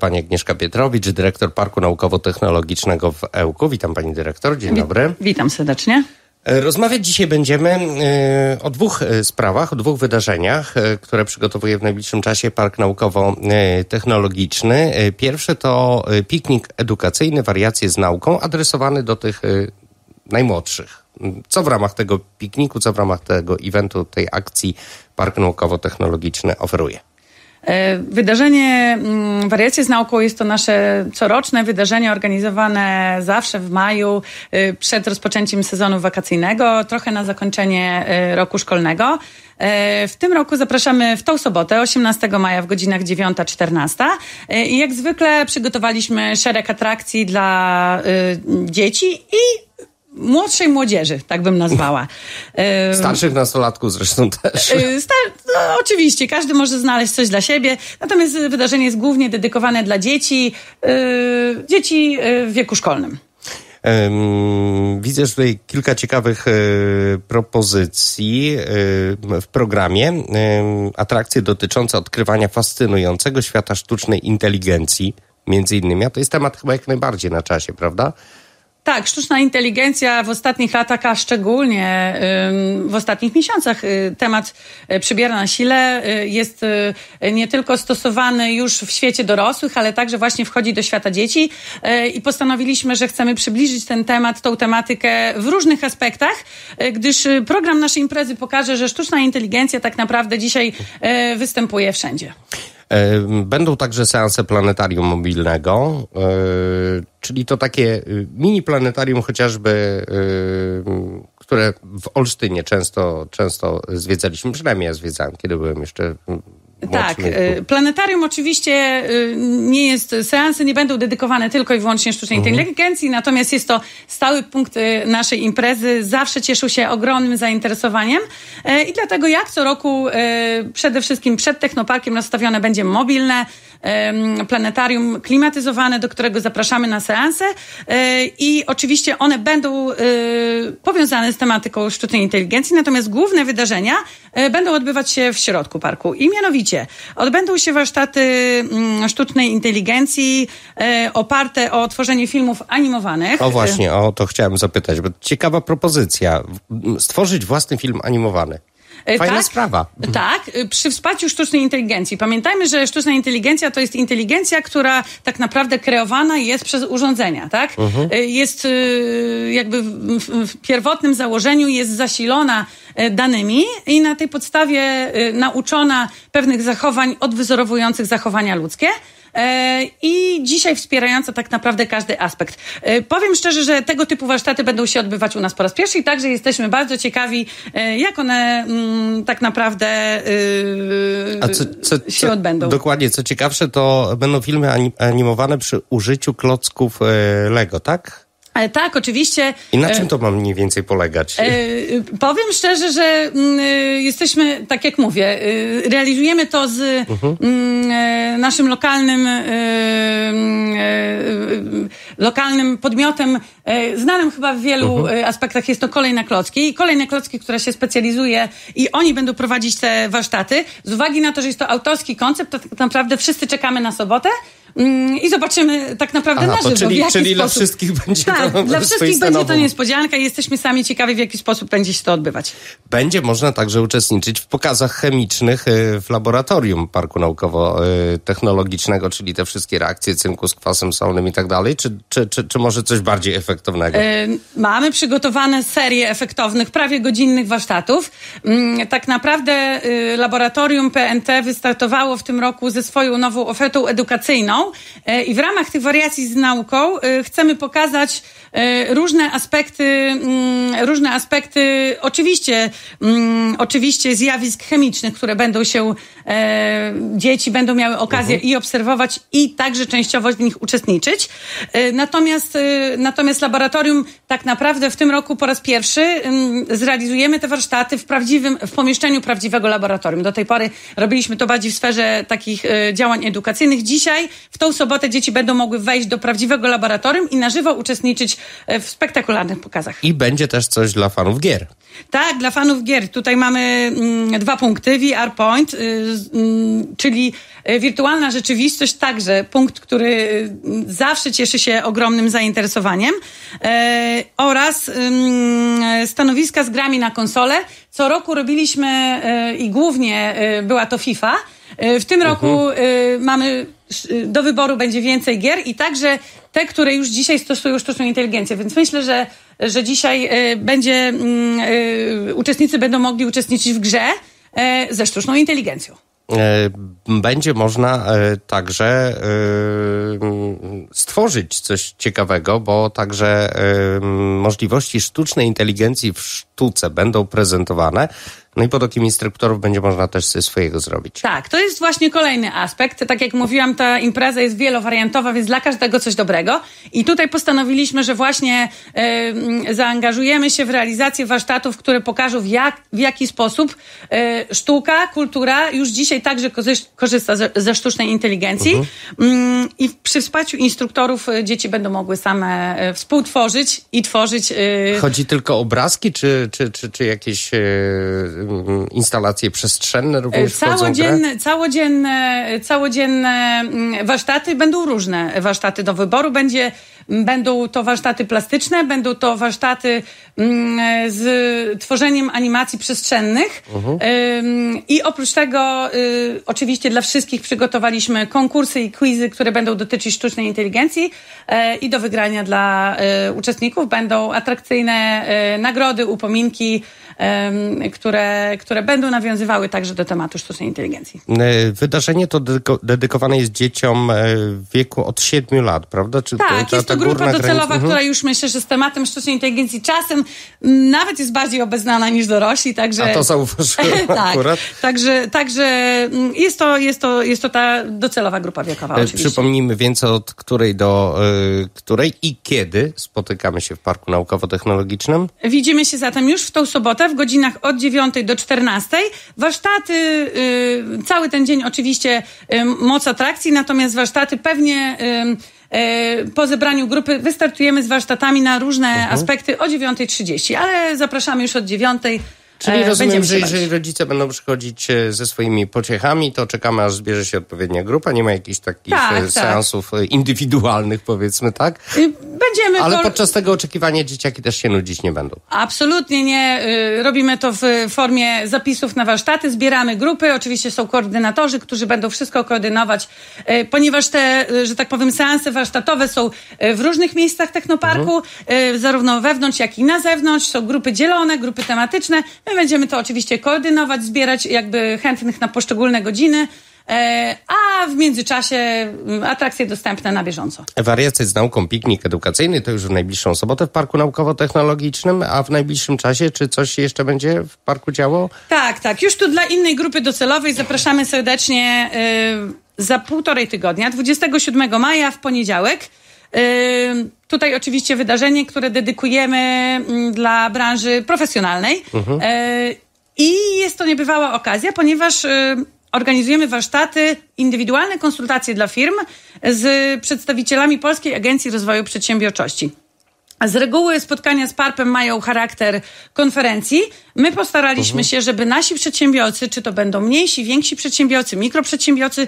Pani Agnieszka Pietrowicz, dyrektor Parku Naukowo-Technologicznego w Ełku. Witam Pani dyrektor, dzień Wit dobry. Witam serdecznie. E, rozmawiać dzisiaj będziemy e, o dwóch e, sprawach, o dwóch wydarzeniach, które przygotowuje w najbliższym czasie Park Naukowo-Technologiczny. Pierwsze to piknik edukacyjny, wariacje z nauką, adresowany do tych najmłodszych. Co w ramach tego pikniku, co w ramach tego eventu, tej akcji Park Naukowo-Technologiczny oferuje? E, wydarzenie mm, Wariacje z Nauką jest to nasze coroczne wydarzenie organizowane zawsze w maju e, przed rozpoczęciem sezonu wakacyjnego, trochę na zakończenie e, roku szkolnego. W tym roku zapraszamy w tą sobotę, 18 maja w godzinach 9-14. I jak zwykle przygotowaliśmy szereg atrakcji dla dzieci i młodszej młodzieży, tak bym nazwała. Starszych nastolatków zresztą e, też. Star- no, oczywiście, każdy może znaleźć coś dla siebie, natomiast wydarzenie jest głównie dedykowane dla dzieci, e, dzieci e, w wieku szkolnym. Widzę tutaj kilka ciekawych propozycji w programie. Atrakcje dotyczące odkrywania fascynującego świata sztucznej inteligencji, między innymi. A to jest temat chyba jak najbardziej na czasie, prawda? Tak, sztuczna inteligencja w ostatnich latach, a szczególnie w ostatnich miesiącach y, temat y, przybiera na sile. Y, jest nie tylko stosowany już w świecie dorosłych, ale także właśnie wchodzi do świata dzieci i postanowiliśmy, że chcemy przybliżyć ten temat, tą tematykę w różnych aspektach, gdyż program naszej imprezy pokaże, że sztuczna inteligencja tak naprawdę dzisiaj występuje wszędzie. Będą także seanse planetarium mobilnego, e, czyli to takie e, mini planetarium chociażby, e, które w Olsztynie często, często zwiedzaliśmy, przynajmniej ja zwiedzałem, kiedy byłem jeszcze tak, e, planetarium oczywiście e, nie jest, seansy nie będą dedykowane tylko i wyłącznie sztucznej mhm. inteligencji, natomiast jest to stały punkt e, naszej imprezy, zawsze cieszył się ogromnym zainteresowaniem i dlatego jak co roku przede wszystkim przed Technoparkiem nastawione będzie mobilne planetarium klimatyzowane, do którego zapraszamy na seanse i oczywiście one będą powiązane z tematyką sztucznej inteligencji, natomiast główne wydarzenia E, będą odbywać się w środku parku. I mianowicie odbędą się warsztaty mm, sztucznej inteligencji e, oparte o tworzenie filmów animowanych. O właśnie, o to chciałem zapytać, bo ciekawa propozycja. Stworzyć własny film animowany. E, Fajna tak, sprawa. Mhm. Tak, y, przy wsparciu sztucznej inteligencji. Pamiętajmy, że sztuczna inteligencja to jest inteligencja, która tak naprawdę kreowana jest przez urządzenia, tak? Uh mhm. -huh. Y, jest y, jakby w pierwotnym założeniu jest zasilona E, danymi i na tej podstawie e, nauczona pewnych zachowań odwzorowujących zachowania ludzkie e, i dzisiaj wspierająca tak naprawdę każdy aspekt. Powiem szczerze, że tego typu warsztaty będą się odbywać u nas po raz pierwszy i także jesteśmy bardzo ciekawi, jak one mm, tak naprawdę co, co, się co, odbędą. Dokładnie, co ciekawsze, to będą filmy anim animowane przy użyciu klocków Lego, tak? Tak, oczywiście. I na e, czym to mam mniej więcej polegać? E, powiem szczerze, że mm, e, jesteśmy, tak jak mówię, realizujemy to z uh mhm. -huh. Mm, naszym lokalnym lokalnym podmiotem, znanym chyba w wielu uh mhm. -huh. aspektach, jest to kolejna Klocki. kolejna na Klocki, która się specjalizuje i oni będą prowadzić te warsztaty. Z uwagi na to, że jest to autorski koncept, to tak naprawdę wszyscy czekamy na sobotę, Mm, i zobaczymy tak naprawdę Aha, na żywo. Czyli, czyli dla wszystkich będzie tak, to Dla wszystkich będzie to tak, niespodzianka i jesteśmy sami ciekawi, w jaki sposób będzie się to odbywać. Będzie można także uczestniczyć w pokazach chemicznych y, w laboratorium Parku Naukowo-Technologicznego, czyli te wszystkie reakcje cynku z kwasem solnym i tak dalej, czy, czy, czy, czy może coś bardziej efektownego? Y, mamy przygotowane serię efektownych, prawie godzinnych warsztatów. Mm, tak naprawdę y, laboratorium PNT wystartowało w tym roku ze swoją nową ofertą edukacyjną, E, I w ramach tych wariacji z nauką e, chcemy pokazać e, różne aspekty, mm, różne aspekty oczywiście, mm, oczywiście zjawisk chemicznych, które będą się, dzieci będą miały okazję mhm. i obserwować i także częściowo w nich uczestniczyć. Natomiast, natomiast laboratorium tak naprawdę w tym roku po raz pierwszy mm, zrealizujemy te warsztaty w prawdziwym, w pomieszczeniu prawdziwego laboratorium. Do tej pory robiliśmy to bardziej w sferze takich działań edukacyjnych. Dzisiaj w w tą sobotę dzieci będą mogły wejść do prawdziwego laboratorium i na żywo uczestniczyć e, w spektakularnych pokazach. I będzie też coś dla fanów gier. Tak, dla fanów gier. Tutaj mamy mm, dwa punkty, VR Point, y, y, czyli e, wirtualna rzeczywistość, także punkt, który y, zawsze cieszy się ogromnym zainteresowaniem y, oraz mm, stanowiska z grami na konsole. Co roku robiliśmy i głównie była to FIFA. W tym mhm. roku uh -huh. mamy Y, do wyboru będzie więcej gier i także te, które już dzisiaj stosują sztuczną inteligencję. Więc myślę, że, że dzisiaj y, będzie, mm, y, uczestnicy będą mogli uczestniczyć w grze e, ze sztuczną inteligencją e, będzie można e, także stworzyć coś ciekawego, bo także możliwości sztucznej inteligencji w sztuce będą prezentowane. No i po takim instruktorów będzie można też ze swojego zrobić. Tak, to jest właśnie kolejny aspekt. Tak jak mówiłam, ta impreza jest wielowariantowa, więc dla każdego coś dobrego. I tutaj postanowiliśmy, że właśnie y, zaangażujemy się w realizację warsztatów, które pokażą w, jak, w jaki sposób y, sztuka, kultura już dzisiaj także korzysta ze, ze sztucznej inteligencji. Mhm. Y, I przy wsparciu instruktorów e, dzieci będą mogły same e, współtworzyć i tworzyć. Chodzi tylko o obrazki, czy, czy, czy, czy jakieś instalacje przestrzenne również e, całodzienne, całodzienne, całodzienne mm, warsztaty będą różne warsztaty do wyboru. Będzie Będą to warsztaty plastyczne, będą to warsztaty mm, z tworzeniem animacji przestrzennych. Mhm. I oprócz tego, y, oczywiście dla wszystkich przygotowaliśmy konkursy i quizy, które będą dotyczyć sztucznej inteligencji y, i do wygrania dla y, uczestników będą atrakcyjne nagrody, upominki, które, które będą nawiązywały także do tematu sztucznej inteligencji. Wydarzenie to dedykowane jest dzieciom w wieku od 7 lat, prawda? Czy tak, to, jest to grupa docelowa, mhm. która już myślę, że z tematem sztucznej inteligencji czasem nawet jest bardziej obeznana niż dorośli, także... A to zauważyłem tak, akurat. Także, także jest, to, jest, to, jest to ta docelowa grupa wiekowa e, oczywiście. Przypomnijmy więcej od której do y, której i kiedy spotykamy się w Parku Naukowo-Technologicznym? Widzimy się zatem już w tą sobotę w godzinach od 9 do 14. Warsztaty, y, cały ten dzień oczywiście y, moc atrakcji, natomiast warsztaty pewnie... Y, E, po zebraniu grupy wystartujemy z warsztatami na różne mhm. aspekty o 9.30, ale zapraszamy już od 9.00. Czyli e, rozumiem, że jeżeli rodzice będą przychodzić e, ze swoimi pociechami, to czekamy, aż zbierze się odpowiednia grupa. Nie ma jakichś takich tak, e, tak. seansów tak. indywidualnych, powiedzmy, tak? Y, będziemy. Ale podczas tego oczekiwania dzieciaki też się nudzić nie będą. Absolutnie nie. Y, robimy to w formie zapisów na warsztaty, zbieramy grupy. Oczywiście są koordynatorzy, którzy będą wszystko koordynować, y, ponieważ te, że tak powiem, seanse warsztatowe są w różnych miejscach technoparku, mhm. zarówno wewnątrz, jak i na zewnątrz. Są grupy dzielone, grupy tematyczne My będziemy to oczywiście koordynować, zbierać jakby chętnych na poszczególne godziny. E, a w międzyczasie mm, atrakcje dostępne na bieżąco. Wariacje z nauką, piknik edukacyjny to już w najbliższą sobotę w Parku Naukowo-Technologicznym, a w najbliższym czasie czy coś jeszcze będzie w parku działo? Tak, tak. Już tu dla innej grupy docelowej zapraszamy serdecznie e, za półtorej tygodnia, 27 maja w poniedziałek. Tutaj oczywiście wydarzenie, które dedykujemy mm, dla branży profesjonalnej. Mhm. E, I jest to niebywała okazja, ponieważ y, organizujemy warsztaty, indywidualne konsultacje dla firm z przedstawicielami Polskiej Agencji Rozwoju Przedsiębiorczości. Z reguły spotkania z PARP-em mają charakter konferencji. My postaraliśmy mhm. się, żeby nasi przedsiębiorcy, czy to będą mniejsi, więksi przedsiębiorcy, mikroprzedsiębiorcy, m,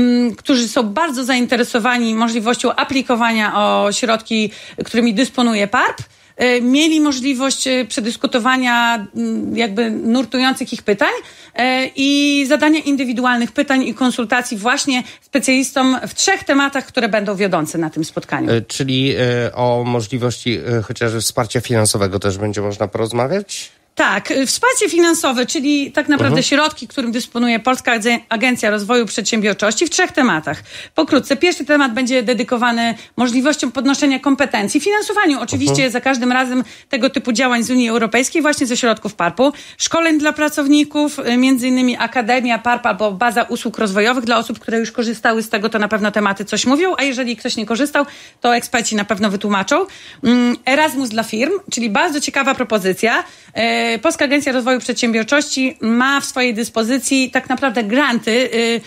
mm, którzy są bardzo zainteresowani możliwością aplikowania o środki, którymi dysponuje PARP, E, mieli możliwość e, przedyskutowania mm, jakby nurtujących ich pytań e, i zadania indywidualnych pytań i konsultacji właśnie specjalistom w trzech tematach, które będą wiodące na tym spotkaniu. Czyli o możliwości chociażby wsparcia finansowego też będzie można porozmawiać? Tak, y, wsparcie finansowe, czyli tak naprawdę uh mhm. -huh. środki, którym dysponuje Polska Agencja Rozwoju Przedsiębiorczości w trzech tematach. Pokrótce, pierwszy temat będzie dedykowany możliwościom podnoszenia kompetencji, finansowaniu oczywiście uh mhm. -huh. za każdym razem tego typu działań z Unii Europejskiej właśnie ze środków PARP-u, szkoleń dla pracowników, y, między innymi Akademia PARP albo Baza Usług Rozwojowych dla osób, które już korzystały z tego, to na pewno tematy coś mówią, a jeżeli ktoś nie korzystał, to eksperci na pewno wytłumaczą. Mm, Erasmus dla firm, czyli bardzo ciekawa propozycja y, Polska Agencja Rozwoju Przedsiębiorczości ma w swojej dyspozycji tak naprawdę granty y,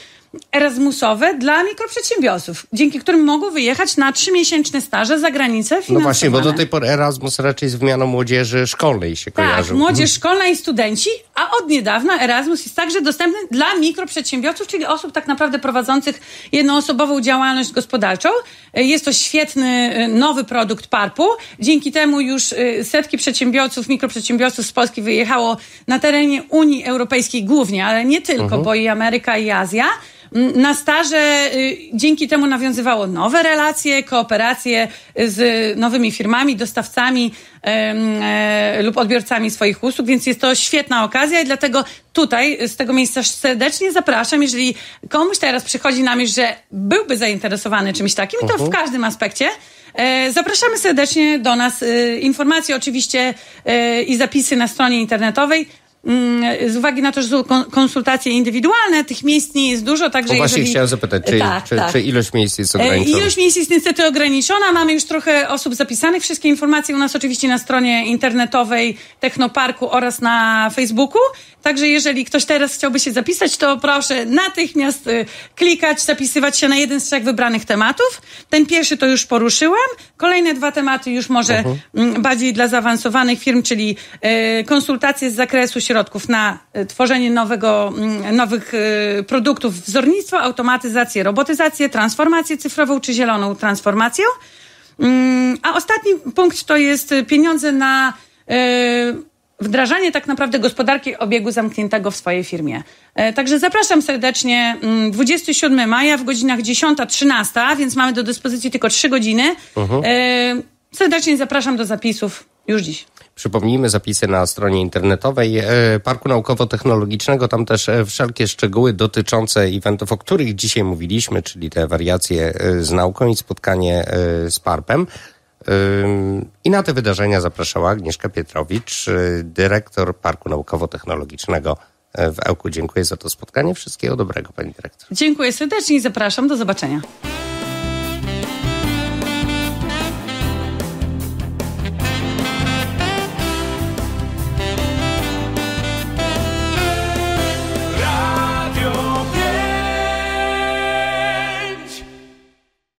Erasmusowe dla mikroprzedsiębiorców, dzięki którym mogą wyjechać na trzymiesięczne staże za granicę finansowane. No właśnie, bo do tej pory Erasmus raczej z wymianą młodzieży szkolnej się tak, kojarzył. Tak, młodzież szkolna i studenci, a od niedawna Erasmus jest także dostępny dla mikroprzedsiębiorców, czyli osób tak naprawdę prowadzących jednoosobową działalność gospodarczą. Jest to świetny y, nowy produkt PARP-u. Dzięki temu już y, setki przedsiębiorców, mikroprzedsiębiorców z Polski wyjechało na terenie Unii Europejskiej głównie, ale nie tylko, mhm. bo i Ameryka i Azja. Na staże y, dzięki temu nawiązywało nowe relacje, kooperacje z nowymi firmami, dostawcami e, lub odbiorcami swoich usług, więc jest to świetna okazja i dlatego tutaj z tego miejsca serdecznie zapraszam, jeżeli komuś teraz przychodzi na myśl, że byłby zainteresowany czymś takim, to w mhm. każdym aspekcie. E, zapraszamy serdecznie do nas. E, informacje oczywiście i zapisy na stronie internetowej Mm, z uwagi na to, że są konsultacje indywidualne, tych miejsc nie jest dużo, także Właśnie jeżeli... chciałem zapytać, czy, tak, czy, tak. czy, ilość miejsc jest e, ograniczona? Ilość miejsc jest niestety ograniczona, mamy już trochę osób zapisanych, wszystkie informacje u nas oczywiście na stronie internetowej Technoparku oraz na Facebooku, także jeżeli ktoś teraz chciałby się zapisać, to proszę natychmiast y, klikać, zapisywać się na jeden z trzech wybranych tematów. Ten pierwszy to już poruszyłam, kolejne dwa tematy już może uh mhm. -huh. Mm, bardziej dla zaawansowanych firm, czyli y, konsultacje z zakresu środowiska środków na e, tworzenie nowego, mm, nowych e, produktów, wzornictwo, automatyzację, robotyzację, transformację cyfrową czy zieloną transformację. Mm, a ostatni punkt to jest e, pieniądze na wdrażanie tak naprawdę gospodarki obiegu zamkniętego w swojej firmie. Także zapraszam serdecznie 27 mm, maja w godzinach 10-13, więc mamy do dyspozycji tylko 3 godziny. Uh mhm. -huh. Serdecznie zapraszam do zapisów już dziś. Przypomnijmy zapisy na stronie internetowej e, Parku Naukowo-Technologicznego. Tam też e, wszelkie szczegóły dotyczące eventów, o których dzisiaj mówiliśmy, czyli te wariacje e, z nauką i spotkanie z Parpem. I na te wydarzenia zapraszała Agnieszka Pietrowicz, dyrektor Parku Naukowo-Technologicznego w Ełku. Dziękuję za to spotkanie. Wszystkiego dobrego, pani dyrektor. Dziękuję serdecznie i zapraszam. Do zobaczenia.